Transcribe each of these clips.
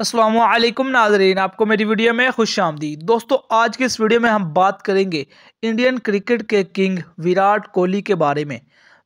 असलम नाजरीन आपको मेरी वीडियो में खुश आमदी दोस्तों आज के इस वीडियो में हम बात करेंगे इंडियन क्रिकेट के किंग विराट कोहली के बारे में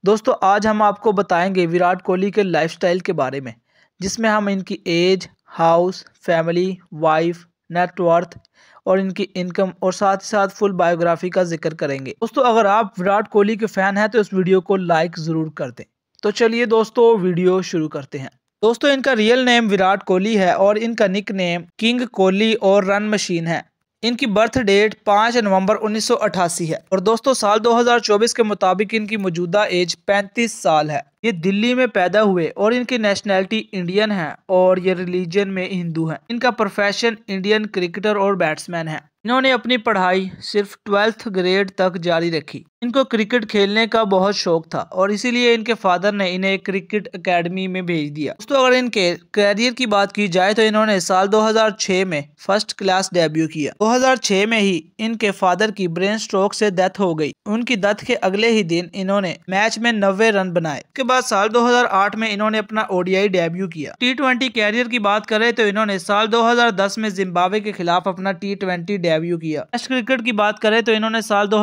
दोस्तों आज हम आपको बताएंगे विराट कोहली के लाइफस्टाइल के बारे में जिसमें हम इनकी age house family wife net worth और इनकी इनकम और साथ ही साथ फुल बायोग्राफी का जिक्र करेंगे दोस्तों अगर आप विराट कोहली के फ़ैन हैं तो इस वीडियो को लाइक ज़रूर कर दें तो चलिए दोस्तों वीडियो शुरू करते हैं दोस्तों इनका रियल नेम विराट कोहली है और इनका निक नेम किंग कोहली और रन मशीन है इनकी बर्थ डेट 5 नवंबर 1988 है और दोस्तों साल 2024 के मुताबिक इनकी मौजूदा एज 35 साल है ये दिल्ली में पैदा हुए और इनकी नेशनैलिटी इंडियन है और ये रिलीजन में हिंदू हैं इनका प्रोफेशन इंडियन क्रिकेटर और बैट्समैन है इन्होंने अपनी पढ़ाई सिर्फ ट्वेल्थ ग्रेड तक जारी रखी इनको क्रिकेट खेलने का बहुत शौक था और इसीलिए इनके फादर ने इन्हें क्रिकेट एकेडमी में भेज दिया दोस्तों अगर इनके करियर की बात की जाए तो इन्होंने साल 2006 में फर्स्ट क्लास डेब्यू किया 2006 में ही इनके फादर की ब्रेन स्ट्रोक से डेथ हो गई उनकी डेथ के अगले ही दिन इन्होंने मैच में नब्बे रन बनाए उसके बाद साल दो में इन्होंने अपना ओडियाई डेब्यू किया टी कैरियर की बात करे तो इन्होंने साल दो में जिम्बावे के खिलाफ अपना टी डेब्यू किया टेस्ट क्रिकेट की बात करें तो इन्होंने साल दो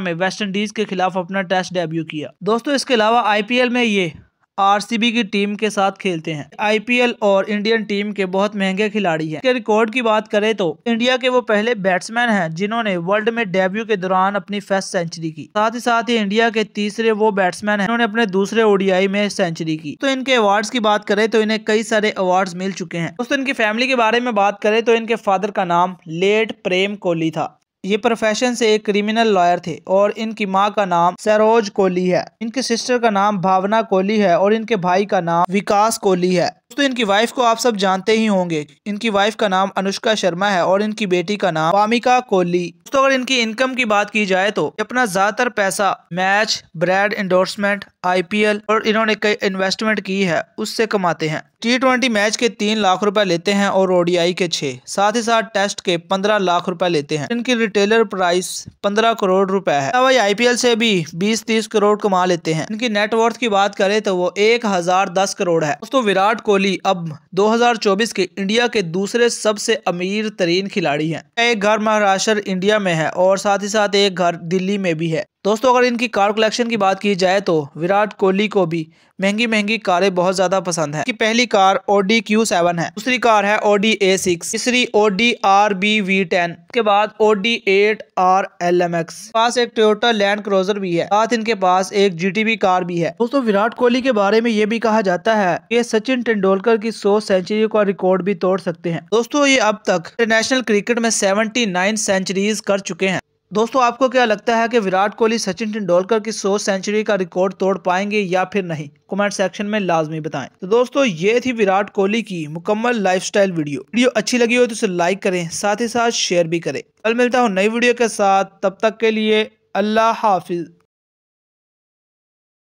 में वेस्ट वेस्टइंडीज के खिलाफ अपना टेस्ट डेब्यू किया दोस्तों इसके अलावा आई में ये आरसीबी की टीम के साथ खेलते हैं आईपीएल और इंडियन टीम के बहुत महंगे खिलाड़ी हैं। के रिकॉर्ड की बात करें तो इंडिया के वो पहले बैट्समैन हैं जिन्होंने वर्ल्ड में डेब्यू के दौरान अपनी फर्स्ट सेंचुरी की साथ ही साथ ही इंडिया के तीसरे वो बैट्समैन हैं जिन्होंने अपने दूसरे ओडीआई में सेंचुरी की तो इनके अवार्ड की बात करें तो इन्हें कई सारे अवार्ड मिल चुके हैं दोस्तों इनकी फैमिली के बारे में बात करें तो इनके फादर का नाम लेट प्रेम कोहली था ये प्रोफेशन से एक क्रिमिनल लॉयर थे और इनकी माँ का नाम सरोज कोहली है इनके सिस्टर का नाम भावना कोहली है और इनके भाई का नाम विकास कोहली है दोस्तों इनकी वाइफ को आप सब जानते ही होंगे इनकी वाइफ का नाम अनुष्का शर्मा है और इनकी बेटी का नाम वामिका कोहली दोस्तों अगर इनकी इनकम की बात की जाए तो अपना ज्यादातर पैसा मैच ब्रांड इंडोर्समेंट आईपीएल और इन्होंने कई इन्वेस्टमेंट की है उससे कमाते हैं टी ट्वेंटी मैच के तीन लाख रुपए लेते हैं और ओडीआई के छह साथ ही साथ टेस्ट के पंद्रह लाख रुपए लेते हैं इनकी रिटेलर प्राइस पंद्रह करोड़ रुपए है अलावा आईपीएल से भी बीस तीस करोड़ कमा लेते हैं इनकी नेटवर्थ की बात करें तो वो एक हजार दस करोड़ है दोस्तों विराट कोहली अब 2024 के इंडिया के दूसरे सबसे अमीर तरीन खिलाड़ी है एक घर महाराष्ट्र इंडिया में है और साथ ही साथ एक घर दिल्ली में भी है दोस्तों अगर इनकी कार कलेक्शन की बात की जाए तो विराट कोहली को भी महंगी महंगी कारें बहुत ज़्यादा पसंद है की पहली कार ओडी क्यू सेवन है दूसरी कार है ओडी ए सिक्स तीसरी Audi R B V ten के बाद Audi eight R L M X पास एक टोयोटा लैंड क्रोजर भी है साथ इनके पास एक जी कार भी है दोस्तों विराट कोहली के बारे में ये भी कहा जाता है ये सचिन तेंदुलकर की सौ सेंचुरी का रिकॉर्ड भी तोड़ सकते हैं दोस्तों ये अब तक इंटरनेशनल क्रिकेट में सेवेंटी नाइन सेंचुरीज कर चुके हैं दोस्तों आपको क्या लगता है कि विराट कोहली सचिन तेंदुलकर की 100 सेंचुरी का रिकॉर्ड तोड़ पाएंगे या फिर नहीं कमेंट सेक्शन में लाजमी बताएं तो दोस्तों ये थी विराट कोहली की मुकम्मल लाइफस्टाइल वीडियो वीडियो अच्छी लगी हो तो उसे लाइक करें साथ ही साथ शेयर भी करें कल मिलता हूँ नई वीडियो के साथ तब तक के लिए अल्लाह हाफिज़